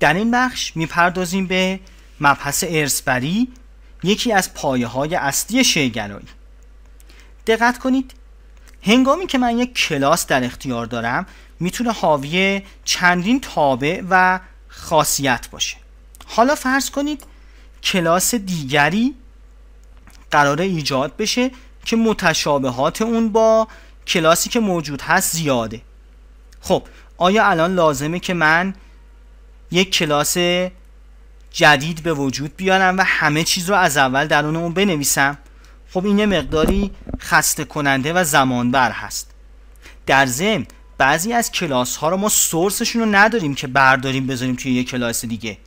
در این بخش میپردازیم به مبحث ارسبری یکی از پایه های اصلی شیگرایی دقت کنید هنگامی که من یک کلاس در اختیار دارم میتونه حاوی چندین تابع و خاصیت باشه حالا فرض کنید کلاس دیگری قرار ایجاد بشه که متشابهات اون با کلاسی که موجود هست زیاده خب آیا الان لازمه که من یک کلاس جدید به وجود بیارم و همه چیز رو از اول درون اون بنویسم خب این یه مقداری خسته کننده و زمانبر هست در ضمن بعضی از کلاس ها رو ما سورسشون رو نداریم که برداریم بذاریم توی یه کلاس دیگه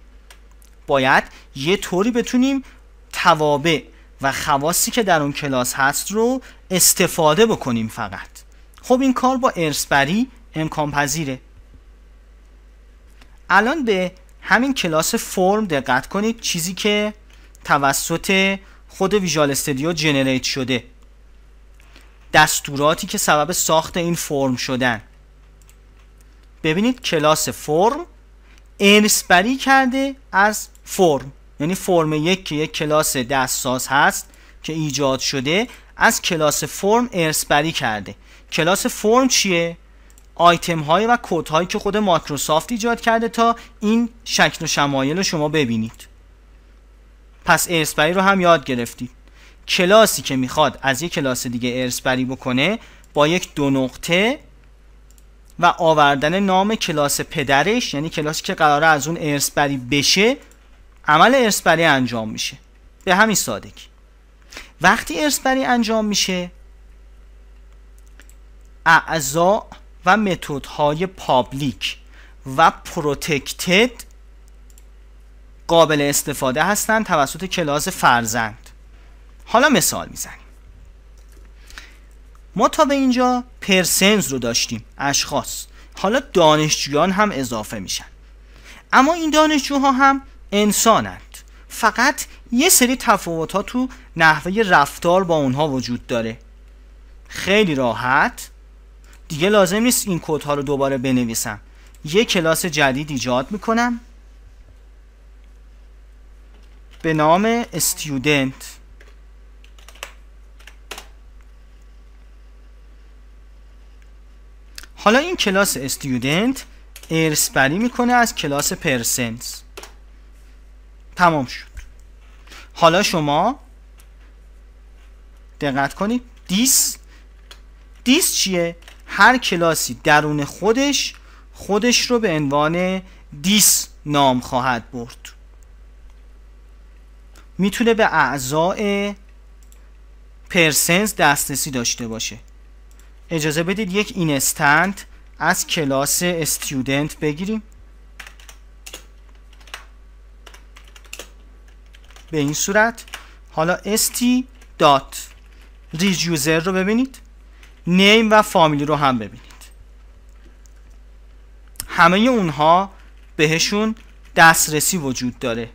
باید یه طوری بتونیم توابع و خواصی که در اون کلاس هست رو استفاده بکنیم فقط خب این کار با ارسبری امکان پذیره الان به همین کلاس فرم دقت کنید چیزی که توسط خود ویژوال استودیو جنریت شده دستوراتی که سبب ساخت این فرم شدن ببینید کلاس فرم ارسبری کرده از فرم یعنی فرم یک که یک کلاس دستساز هست که ایجاد شده از کلاس فرم ارسبری کرده کلاس فرم چیه؟ آیتم های و کد هایی که خود مایکروسافت ایجاد کرده تا این شکل و شمایل رو شما ببینید پس ارسپری رو هم یاد گرفتید کلاسی که میخواد از یک کلاس دیگه ارسپری بکنه با یک دو نقطه و آوردن نام کلاس پدرش یعنی کلاسی که قراره از اون ارسپری بشه عمل ارسپری انجام میشه به همین سادگی وقتی ارسپری انجام میشه اعضا و متدهای پابلیک و پروتکتد قابل استفاده هستند توسط کلاس فرزند حالا مثال میزنیم ما تا به اینجا پرسنز رو داشتیم اشخاص حالا دانشجویان هم اضافه میشن اما این دانشجوها هم انسانند فقط یه سری تفاوت ها تو نحوه رفتار با اونها وجود داره خیلی راحت دیگه لازم نیست این ها رو دوباره بنویسم یه کلاس جدید ایجاد میکنم به نام student حالا این کلاس student ارث میکنه از کلاس پرسنس تمام شد حالا شما دقت کنید دیس دیس چیه هر کلاسی درون خودش خودش رو به عنوان دیس نام خواهد برد میتونه به اعضاء پرسنز دسترسی داشته باشه اجازه بدید یک اینستنت از کلاس استیودنت بگیریم به این صورت حالا استی دات رو ببینید نیم و فامیلی رو هم ببینید همه اونها بهشون دسترسی وجود داره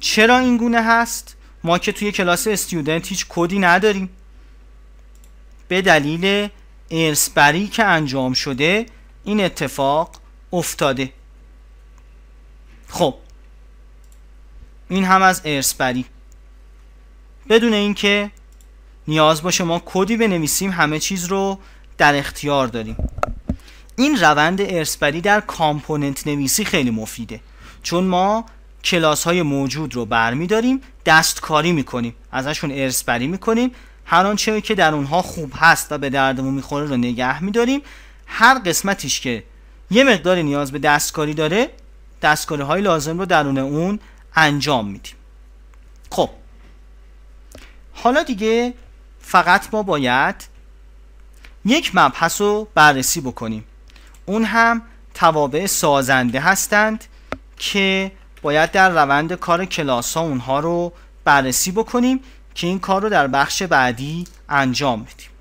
چرا این گونه هست؟ ما که توی کلاس استیودنت هیچ کدی نداریم به دلیل ارسبری که انجام شده این اتفاق افتاده خب این هم از ارسبری بدون اینکه نیاز باشه ما کدی بنویسیم همه چیز رو در اختیار داریم این روند ارسپری در کامپوننت نویسی خیلی مفیده چون ما کلاس های موجود رو برمیداریم دستکاری میکنیم ازشون ارسپری میکنیم هر آنچه که در اونها خوب هست و به دردمون میخوره رو نگه میداریم هر قسمتیش که یه مقدار نیاز به دستکاری داره دستکاری های لازم رو درون اون انجام میدیم خب حالا دیگه فقط ما باید یک مبحث رو بررسی بکنیم اون هم توابع سازنده هستند که باید در روند کار کلاس ها اونها رو بررسی بکنیم که این کار رو در بخش بعدی انجام بدیم